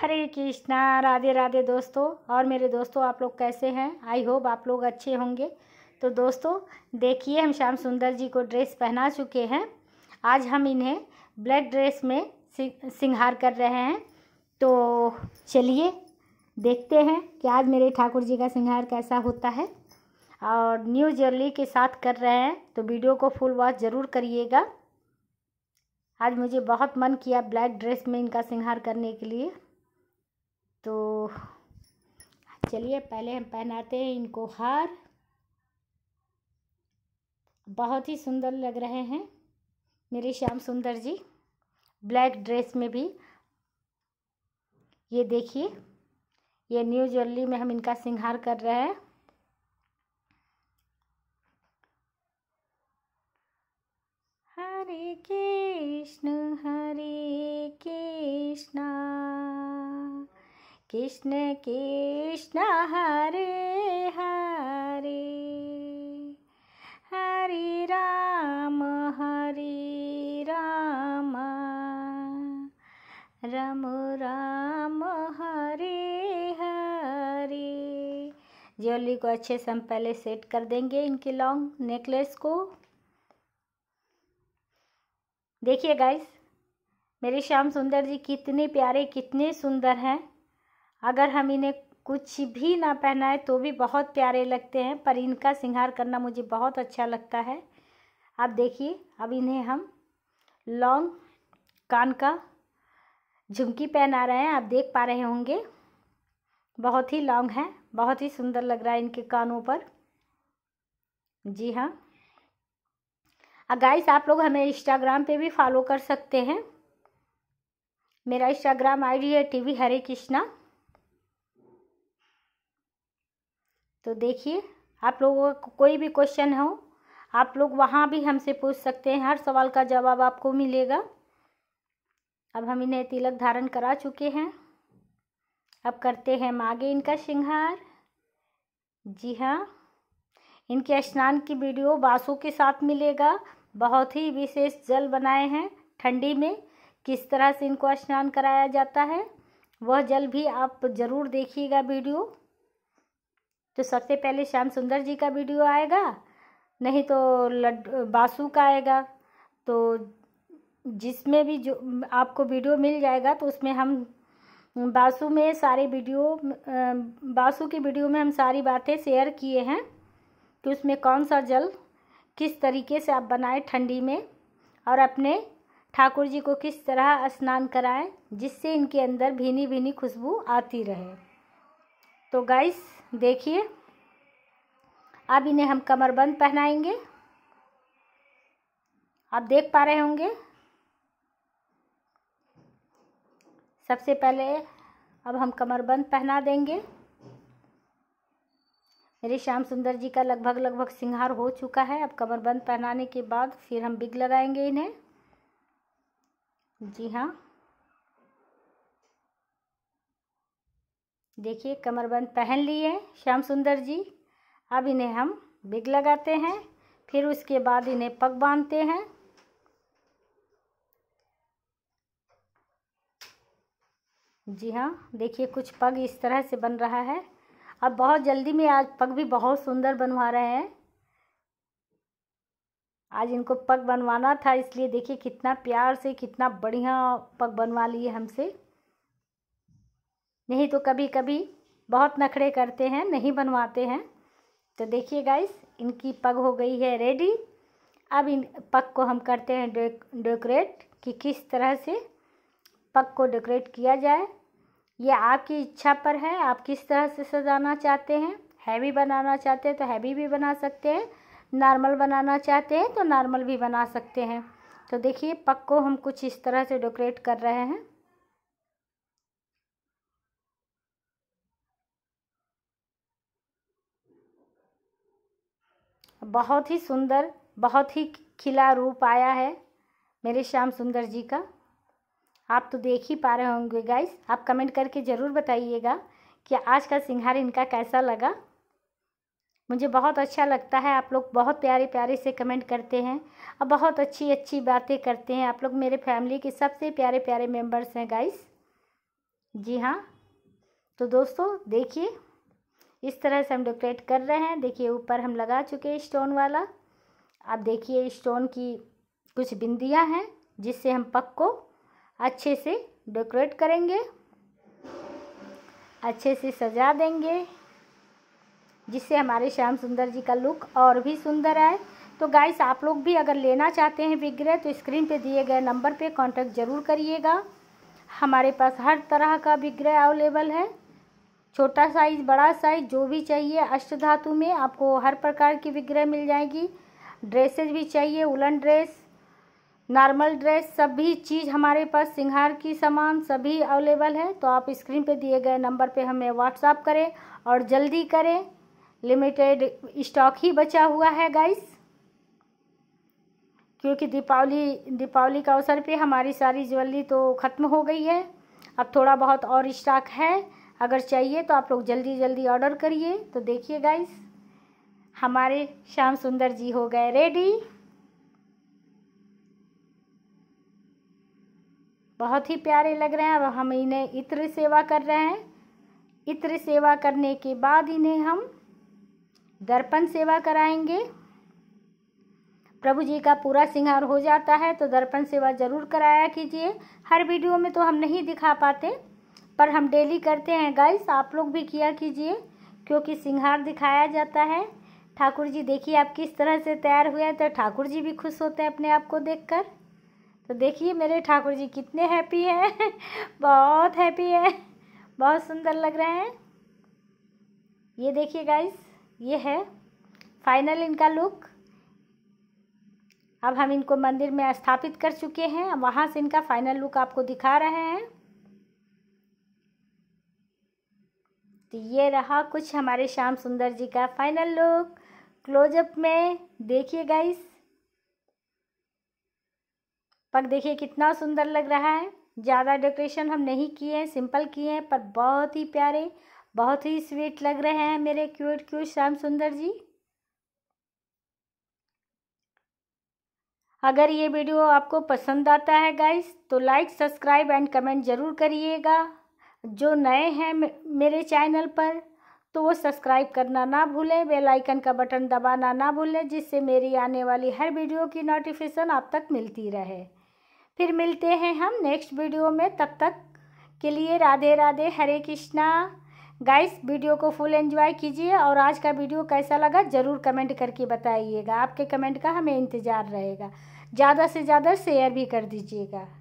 हरे कृष्णा राधे राधे दोस्तों और मेरे दोस्तों आप लोग कैसे हैं आई होप आप लोग अच्छे होंगे तो दोस्तों देखिए हम श्याम सुंदर जी को ड्रेस पहना चुके हैं आज हम इन्हें ब्लैक ड्रेस में सिंगार कर रहे हैं तो चलिए देखते हैं कि आज मेरे ठाकुर जी का सिंगार कैसा होता है और न्यू जर्ली के साथ कर रहे हैं तो वीडियो को फुल वॉच ज़रूर करिएगा आज मुझे बहुत मन किया ब्लैक ड्रेस में इनका सिंगार करने के लिए तो चलिए पहले हम पहनाते हैं इनको हार बहुत ही सुंदर लग रहे हैं मेरे श्याम सुंदर जी ब्लैक ड्रेस में भी ये देखिए ये न्यू ज्वेलरी में हम इनका सिंगार कर रहे हैं हरे कृष्ण हरे कृष्णा कृष्ण कृष्ण हरे हरे हरे राम हरे राम राम राम हरे हरे ज्वेलरी को अच्छे से हम पहले सेट कर देंगे इनके लॉन्ग नेकलेस को देखिए गाइस मेरे श्याम सुंदर जी कितने प्यारे कितने सुंदर हैं अगर हम इन्हें कुछ भी ना पहनाएं तो भी बहुत प्यारे लगते हैं पर इनका सिंगार करना मुझे बहुत अच्छा लगता है अब देखिए अब इन्हें हम लॉन्ग कान का झुमकी पहना रहे हैं आप देख पा रहे होंगे बहुत ही लॉन्ग है बहुत ही सुंदर लग रहा है इनके कानों पर जी हाँ गाइस आप लोग हमें इंस्टाग्राम पे भी फॉलो कर सकते हैं मेरा इंस्टाग्राम आईडी है टीवी हरे कृष्णा तो देखिए आप लोगों का कोई भी क्वेश्चन हो आप लोग वहाँ भी हमसे पूछ सकते हैं हर सवाल का जवाब आपको मिलेगा अब हम इन्हें तिलक धारण करा चुके हैं अब करते हैं मागे इनका श्रृंगार जी हाँ इनके स्नान की वीडियो बासु के साथ मिलेगा बहुत ही विशेष जल बनाए हैं ठंडी में किस तरह से इनको स्नान कराया जाता है वह जल भी आप ज़रूर देखिएगा वीडियो तो सबसे पहले श्याम सुंदर जी का वीडियो आएगा नहीं तो लड्डू बासु का आएगा तो जिसमें भी जो आपको वीडियो मिल जाएगा तो उसमें हम बासु में सारे वीडियो बासु की वीडियो में हम सारी बातें शेयर किए हैं कि तो उसमें कौन सा जल किस तरीके से आप बनाएं ठंडी में और अपने ठाकुर जी को किस तरह स्नान कराएं जिससे इनके अंदर भीनी भीनी खुशबू आती रहे तो गाइस देखिए अब इन्हें हम कमरबंद पहनाएंगे आप देख पा रहे होंगे सबसे पहले अब हम कमरबंद पहना देंगे मेरे श्याम सुंदर जी का लगभग लगभग सिंगार हो चुका है अब कमरबंद पहनाने के बाद फिर हम बिग लगाएंगे इन्हें जी हाँ देखिए कमरबंद पहन लिए श्याम सुंदर जी अब इन्हें हम बिग लगाते हैं फिर उसके बाद इन्हें पग बांधते हैं जी हाँ देखिए कुछ पग इस तरह से बन रहा है अब बहुत जल्दी में आज पग भी बहुत सुंदर बनवा रहे हैं आज इनको पग बनवाना था इसलिए देखिए कितना प्यार से कितना बढ़िया पग बनवा लिए हमसे नहीं तो कभी कभी बहुत नखरे करते हैं नहीं बनवाते हैं तो देखिए गाइस इनकी पग हो गई है रेडी अब इन पग को हम करते हैं डेकोरेट कि किस तरह से पग को डेकोरेट किया जाए यह आपकी इच्छा पर है आप किस तरह से सजाना चाहते हैं हैवी बनाना चाहते हैं तो हैवी भी बना सकते हैं नॉर्मल बनाना चाहते हैं तो नॉर्मल भी बना सकते हैं तो देखिए पग को हम कुछ इस तरह से डेकोरेट कर रहे हैं बहुत ही सुंदर बहुत ही खिला रूप आया है मेरे श्याम सुंदर जी का आप तो देख ही पा रहे होंगे गाइस आप कमेंट करके ज़रूर बताइएगा कि आज का सिंगार इनका कैसा लगा मुझे बहुत अच्छा लगता है आप लोग बहुत प्यारे प्यारे से कमेंट करते हैं और बहुत अच्छी अच्छी बातें करते हैं आप लोग मेरे फैमिली के सबसे प्यारे प्यारे मेंबर्स हैं गाइस जी हाँ तो दोस्तों देखिए इस तरह से हम डेकोरेट कर रहे हैं देखिए ऊपर हम लगा चुके हैं स्टोन वाला अब देखिए स्टोन की कुछ बिंदियाँ हैं जिससे हम पक को अच्छे से डेकोरेट करेंगे अच्छे से सजा देंगे जिससे हमारे श्याम सुंदर जी का लुक और भी सुंदर आए तो गाइस आप लोग भी अगर लेना चाहते हैं विग्रह तो स्क्रीन पे दिए गए नंबर पे कांटेक्ट ज़रूर करिएगा हमारे पास हर तरह का विग्रह अवेलेबल है छोटा साइज बड़ा साइज जो भी चाहिए अष्ट धातु में आपको हर प्रकार की विग्रह मिल जाएगी ड्रेसेस भी चाहिए उलन ड्रेस नॉर्मल ड्रेस सभी चीज़ हमारे पास सिंगार की सामान सभी अवेलेबल है तो आप स्क्रीन पे दिए गए नंबर पे हमें व्हाट्सअप करें और जल्दी करें लिमिटेड स्टॉक ही बचा हुआ है गाइस क्योंकि दीपावली दीपावली के अवसर पे हमारी सारी ज्वेलरी तो ख़त्म हो गई है अब थोड़ा बहुत और स्टॉक है अगर चाहिए तो आप लोग जल्दी जल्दी ऑर्डर करिए तो देखिए गाइस हमारे श्याम सुंदर जी हो गए रेडी बहुत ही प्यारे लग रहे हैं अब हम इन्हें इत्र सेवा कर रहे हैं इत्र सेवा करने के बाद इन्हें हम दर्पण सेवा कराएंगे प्रभु जी का पूरा सिंगार हो जाता है तो दर्पण सेवा ज़रूर कराया कीजिए हर वीडियो में तो हम नहीं दिखा पाते पर हम डेली करते हैं गाइस आप लोग भी किया कीजिए क्योंकि सिंगार दिखाया जाता है ठाकुर जी देखिए आप किस तरह से तैयार हुए हैं तो ठाकुर जी भी खुश होते हैं अपने आप को कर तो देखिए मेरे ठाकुर जी कितने हैप्पी हैं बहुत हैप्पी है बहुत सुंदर लग रहे हैं ये देखिए गाइस ये है फाइनल इनका लुक अब हम इनको मंदिर में स्थापित कर चुके हैं वहाँ से इनका फाइनल लुक आपको दिखा रहे हैं तो ये रहा कुछ हमारे श्याम सुंदर जी का फाइनल लुक क्लोजअप में देखिए गाइस पग देखिए कितना सुंदर लग रहा है ज़्यादा डेकोरेशन हम नहीं किए हैं सिंपल किए हैं पर बहुत ही प्यारे बहुत ही स्वीट लग रहे हैं मेरे क्यूट क्यूट श्याम सुंदर जी अगर ये वीडियो आपको पसंद आता है गाइस तो लाइक सब्सक्राइब एंड कमेंट ज़रूर करिएगा जो नए हैं मेरे चैनल पर तो वो सब्सक्राइब करना ना भूलें बेल आइकन का बटन दबाना ना भूलें जिससे मेरी आने वाली हर वीडियो की नोटिफिकेशन आप तक मिलती रहे फिर मिलते हैं हम नेक्स्ट वीडियो में तब तक के लिए राधे राधे हरे कृष्णा गाइस वीडियो को फुल एंजॉय कीजिए और आज का वीडियो कैसा लगा ज़रूर कमेंट करके बताइएगा आपके कमेंट का हमें इंतज़ार रहेगा ज़्यादा से ज़्यादा शेयर भी कर दीजिएगा